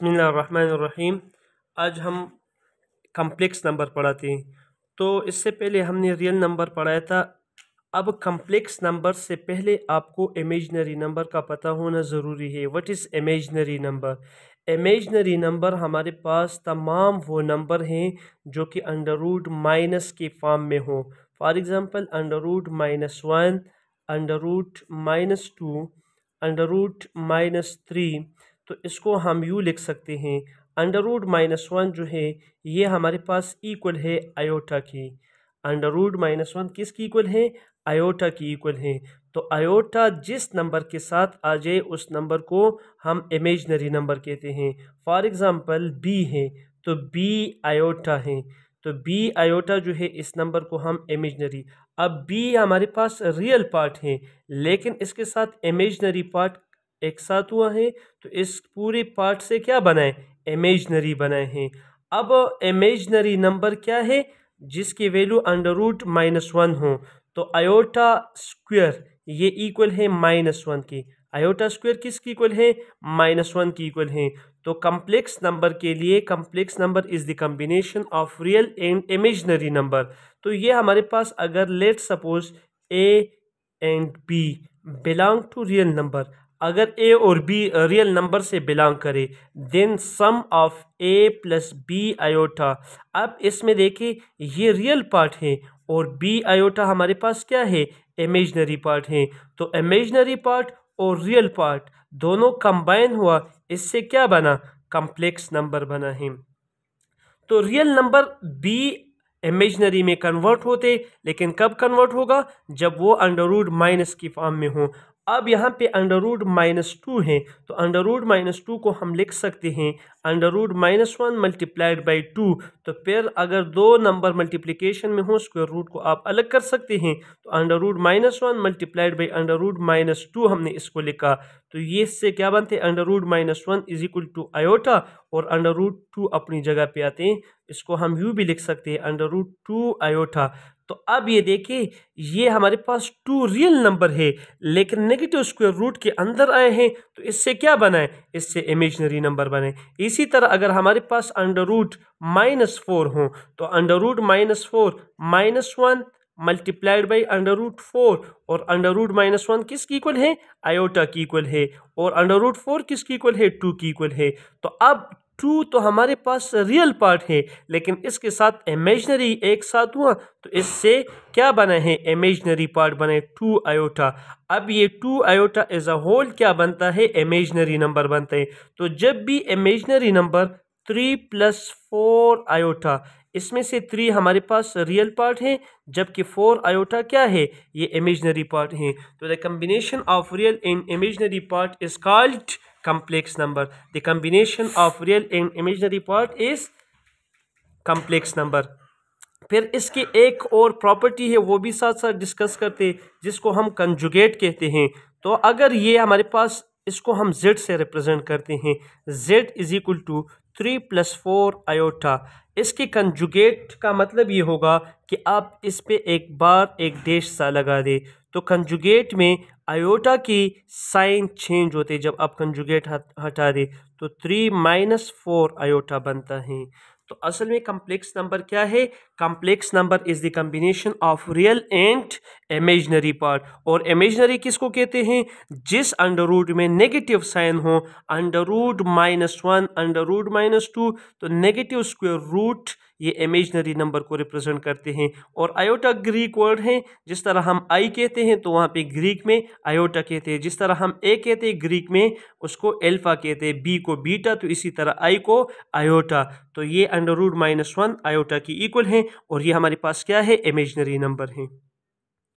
बसमीम आज हम कम्प्लेक्स नंबर पढ़ाते हैं तो इससे पहले हमने रियल नंबर पढ़ाया था अब कम्प्लेक्स नंबर से पहले आपको इमेजनरी नंबर का पता होना ज़रूरी है what is imaginary number imaginary number हमारे पास तमाम वो नंबर हैं जो कि अंडर रूट माइनस के फॉर्म में हो for example under root minus one under root minus two under root minus three तो इसको हम यू लिख सकते हैं अंडर रूट माइनस वन जो है ये हमारे पास इक्वल है आयोटा की अंडर रूट माइनस वन किस की इक्वल है आयोटा की इक्वल है तो आयोटा जिस नंबर के साथ आ जाए उस नंबर को हम इमेजनरी नंबर कहते हैं फॉर एग्ज़ाम्पल बी है तो बी आयोटा है तो बी आयोटा जो है इस नंबर को हम इमेजनरी अब बी हमारे पास रियल पार्ट है लेकिन इसके साथ इमेजनरी पार्ट एक साथ हुआ है तो इस पूरे पार्ट से क्या बनाए इमेजनरी बनाए हैं अब इमेजनरी नंबर क्या है जिसकी value under root minus one हो तो आयोटा स्क्वायर ये इक्वल है माइनस वन की आयोटा स्क्वायर किसकी इक्वल है माइनस वन की इक्वल है तो कम्प्लेक्स नंबर के लिए complex number is the combination of real and imaginary number तो ये हमारे पास अगर let suppose A and B belong to real number अगर ए और बी रियल नंबर से बिलोंग करे then sum of A plus B iota अब इसमें देखिए ये रियल पार्ट है और बी आयोटा हमारे पास क्या है इमेजनरी पार्ट है तो इमेजनरी पार्ट और रियल पार्ट दोनों कंबाइन हुआ इससे क्या बना कम्प्लेक्स नंबर बना है तो रियल नंबर बी इमेजनरी में कन्वर्ट होते लेकिन कब कन्वर्ट होगा जब वो अंडर रूट माइनस की फॉर्म में हो अब यहाँ पे अंडर रूड माइनस टू है तो अंडर रूड माइनस टू को हम लिख सकते हैं under root minus one multiplied by two तो फिर अगर दो नंबर मल्टीप्लिकेशन में हो स्क्वायर रूट को आप अलग कर सकते हैं तो under root minus one multiplied by under root minus two हमने इसको लिखा तो ये इससे क्या बनते हैं under root minus one is equal to iota और अंडर रूट टू अपनी जगह पे आते हैं इसको हम यू भी लिख सकते हैं अंडर रूड टू आयोटा तो अब ये देखिए ये हमारे पास टू रियल नंबर है लेकिन नेगेटिव स्क्वायर रूट के अंदर आए हैं तो इससे क्या बनाए इससे इमेजनरी नंबर बने इसी तरह अगर हमारे पास अंडर रूट माइनस फोर हो तो under root minus four minus one multiplied by under root four और अंडर रूट माइनस वन की इक्वल है आयोटा की इक्वल है और अंडर रूट फोर किसकी इक्वल है टू की इक्वल है तो अब ट्रू तो हमारे पास रियल पार्ट है लेकिन इसके साथ इमेजनरी एक साथ हुआ तो इससे क्या बने हैं इमेजनरी पार्ट बने टू आयोटा अब ये two iota as a whole क्या बनता है इमेजनरी नंबर बनता है तो जब भी imaginary number three plus four iota इसमें से थ्री हमारे पास रियल पार्ट है जबकि फोर आयोटा क्या है ये इमेजनरी पार्ट है तो the combination of real and imaginary part is called complex number. The combination of real and imaginary part is complex number. फिर इसकी एक और प्रॉपर्टी है वो भी साथ साथ डिस्कस करते हैं जिसको हम कंजुगेट कहते हैं तो अगर ये हमारे पास इसको हम जेड से रिप्रेजेंट करते हैं Z is equal to three plus four iota इसके कंजुगेट का मतलब ये होगा कि आप इस पर एक बार एक देश सा लगा दें तो कंजुगेट में आयोटा की साइन चेंज होते जब आप कंजुगेट हटा दें तो थ्री माइनस फोर आयोटा बनता है तो असल में कम्प्लेक्स नंबर क्या है complex number is the combination of real and imaginary part और इमेजनरी किसको कहते हैं जिस अंडर रूट में नेगेटिव साइन हो under root minus one under root minus two तो नेगेटिव स्क्वेयर रूट ये इमेजनरी नंबर को रिप्रेजेंट करते हैं और आयोटा ग्रीक वर्ड है जिस तरह हम आई कहते हैं तो वहाँ पे ग्रीक में आयोटा कहते हैं जिस तरह हम ए कहते हैं ग्रीक में उसको एल्फा कहते हैं बी को बीटा तो इसी तरह आई को आयोटा तो ये under root minus one iota की इक्वल है और ये हमारे पास क्या है इमेजनरी नंबर है